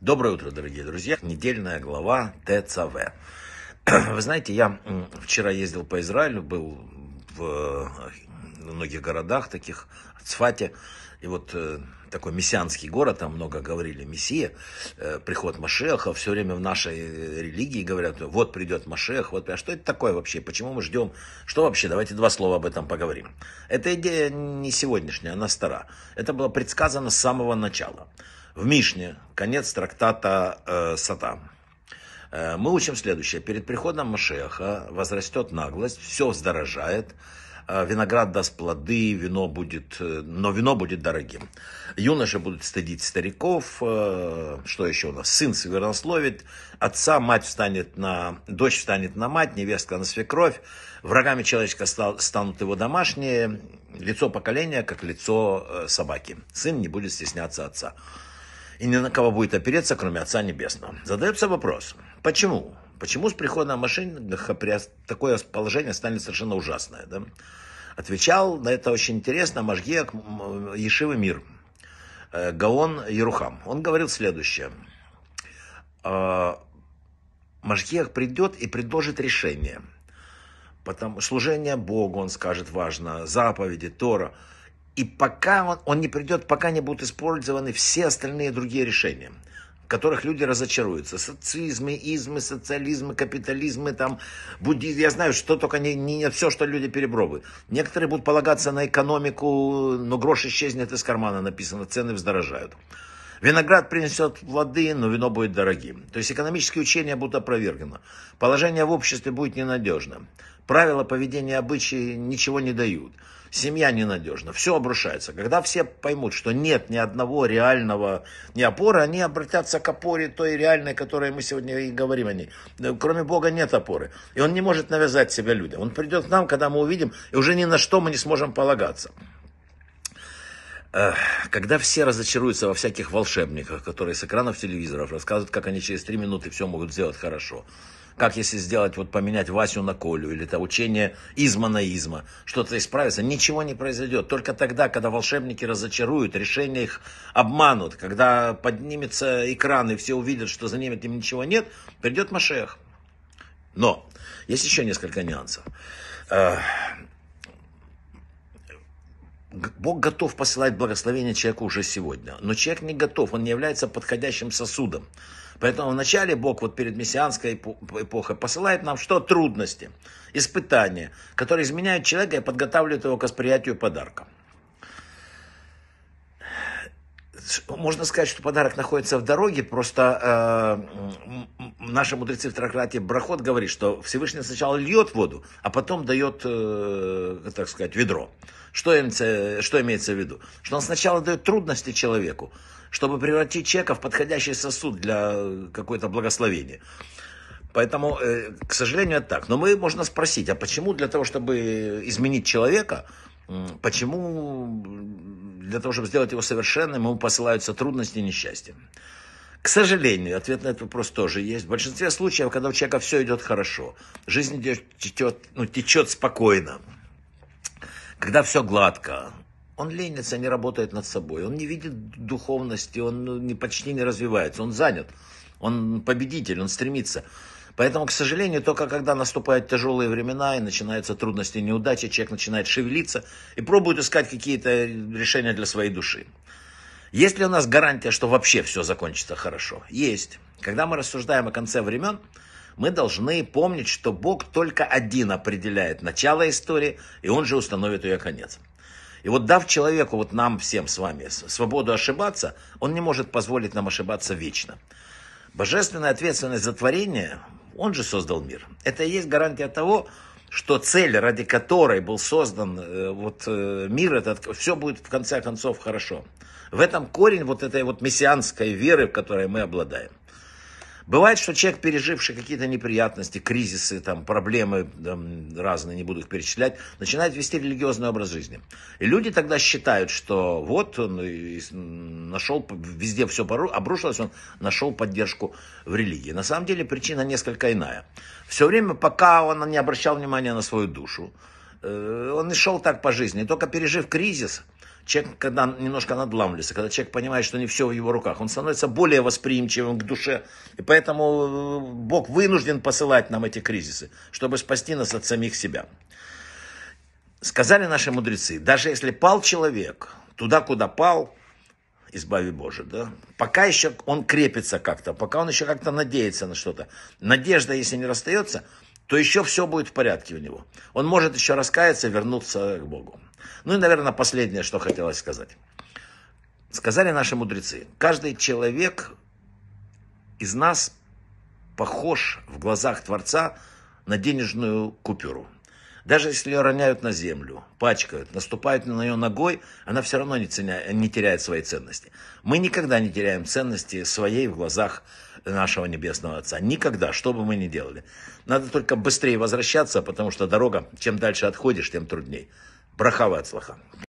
Доброе утро, дорогие друзья. Недельная глава ТЦВ. Вы знаете, я вчера ездил по Израилю, был э, в многих городах таких, в Цфате. И вот э, такой мессианский город, там много говорили Мессия, э, приход Машеха, все время в нашей религии говорят, вот придет Машех, вот, а что это такое вообще, почему мы ждем, что вообще, давайте два слова об этом поговорим. Эта идея не сегодняшняя, она стара, это было предсказано с самого начала в Мишне, конец трактата э, Сатам. Э, мы учим следующее. Перед приходом Машеха возрастет наглость, все вздорожает, э, виноград даст плоды, вино будет, э, но вино будет дорогим. Юноши будут стыдить стариков, э, что еще у нас? Сын свернословит, отца, мать встанет на, дочь встанет на мать, невестка на свекровь, врагами человечка стал, станут его домашние, лицо поколения, как лицо э, собаки. Сын не будет стесняться отца и ни на кого будет опереться, кроме Отца Небесного. Задается вопрос, почему? Почему с приходом мошенников такое положение станет совершенно ужасное? Да? Отвечал на это очень интересно Машгиак Ешивы Мир, э, Гаон Ерухам. Он говорил следующее. «А, Машгиак придет и предложит решение. Потому служение Богу, он скажет, важно, заповеди, Тора – и пока он, он не придет, пока не будут использованы все остальные другие решения, в которых люди разочаруются. Социзмы, измы, социализмы, капитализмы, там, буддизм. Я знаю, что только не, не все, что люди перебробуют. Некоторые будут полагаться на экономику, но грош исчезнет из кармана, написано, цены вздорожают. Виноград принесет плоды, но вино будет дорогим. То есть экономические учения будут опровергнуты. Положение в обществе будет ненадежным. Правила поведения обычаи ничего не дают. Семья ненадежна. Все обрушается. Когда все поймут, что нет ни одного реального ни опоры, они обратятся к опоре той реальной, которой мы сегодня и говорим о ней. Кроме Бога нет опоры. И он не может навязать себя людям. Он придет к нам, когда мы увидим, и уже ни на что мы не сможем полагаться когда все разочаруются во всяких волшебниках, которые с экранов телевизоров рассказывают, как они через три минуты все могут сделать хорошо. Как если сделать, вот поменять Васю на Колю, или это учение изма на изма, что-то исправится, ничего не произойдет. Только тогда, когда волшебники разочаруют, решения их обманут, когда поднимется экран и все увидят, что за ними им ничего нет, придет Машех. Но есть еще несколько нюансов. Бог готов посылать благословение человеку уже сегодня, но человек не готов, он не является подходящим сосудом. Поэтому вначале Бог вот перед мессианской эпохой посылает нам что? Трудности, испытания, которые изменяют человека и подготавливают его к восприятию подарка. можно сказать, что подарок находится в дороге, просто э, наши мудрецы в трактате Брахот говорит, что Всевышний сначала льет воду, а потом дает, э, так сказать, ведро. Что имеется, что имеется в виду? Что он сначала дает трудности человеку, чтобы превратить человека в подходящий сосуд для э, какого то благословения. Поэтому, э, к сожалению, это так. Но мы можно спросить, а почему для того, чтобы изменить человека, почему для того, чтобы сделать его совершенным, ему посылаются трудности и несчастья. К сожалению, ответ на этот вопрос тоже есть. В большинстве случаев, когда у человека все идет хорошо, жизнь идет, течет, ну, течет спокойно, когда все гладко, он ленится, не работает над собой, он не видит духовности, он ну, почти не развивается, он занят, он победитель, он стремится. Поэтому, к сожалению, только когда наступают тяжелые времена и начинаются трудности и неудачи, человек начинает шевелиться и пробует искать какие-то решения для своей души. Есть ли у нас гарантия, что вообще все закончится хорошо? Есть. Когда мы рассуждаем о конце времен, мы должны помнить, что Бог только один определяет начало истории, и Он же установит ее конец. И вот дав человеку, вот нам всем с вами, свободу ошибаться, он не может позволить нам ошибаться вечно. Божественная ответственность за творение он же создал мир. Это и есть гарантия того, что цель, ради которой был создан э, вот, э, мир этот, все будет в конце концов хорошо. В этом корень вот этой вот мессианской веры, в которой мы обладаем. Бывает, что человек, переживший какие-то неприятности, кризисы, там, проблемы там, разные, не буду их перечислять, начинает вести религиозный образ жизни. И люди тогда считают, что вот он нашел, везде все обрушилось, он нашел поддержку в религии. На самом деле причина несколько иная. Все время, пока он не обращал внимания на свою душу, э, он и шел так по жизни. И только пережив кризис, человек, когда немножко надламливается, когда человек понимает, что не все в его руках, он становится более восприимчивым к душе. И поэтому э, Бог вынужден посылать нам эти кризисы, чтобы спасти нас от самих себя. Сказали наши мудрецы, даже если пал человек, туда, куда пал, избави Боже, да? Пока еще он крепится как-то, пока он еще как-то надеется на что-то. Надежда, если не расстается, то еще все будет в порядке у него. Он может еще раскаяться, вернуться к Богу. Ну и, наверное, последнее, что хотелось сказать. Сказали наши мудрецы, каждый человек из нас похож в глазах Творца на денежную купюру. Даже если ее роняют на землю, пачкают, наступают на нее ногой, она все равно не, ценя, не теряет своей ценности. Мы никогда не теряем ценности своей в глазах нашего Небесного Отца. Никогда, что бы мы ни делали. Надо только быстрее возвращаться, потому что дорога, чем дальше отходишь, тем труднее. Браховать брахавацлаха.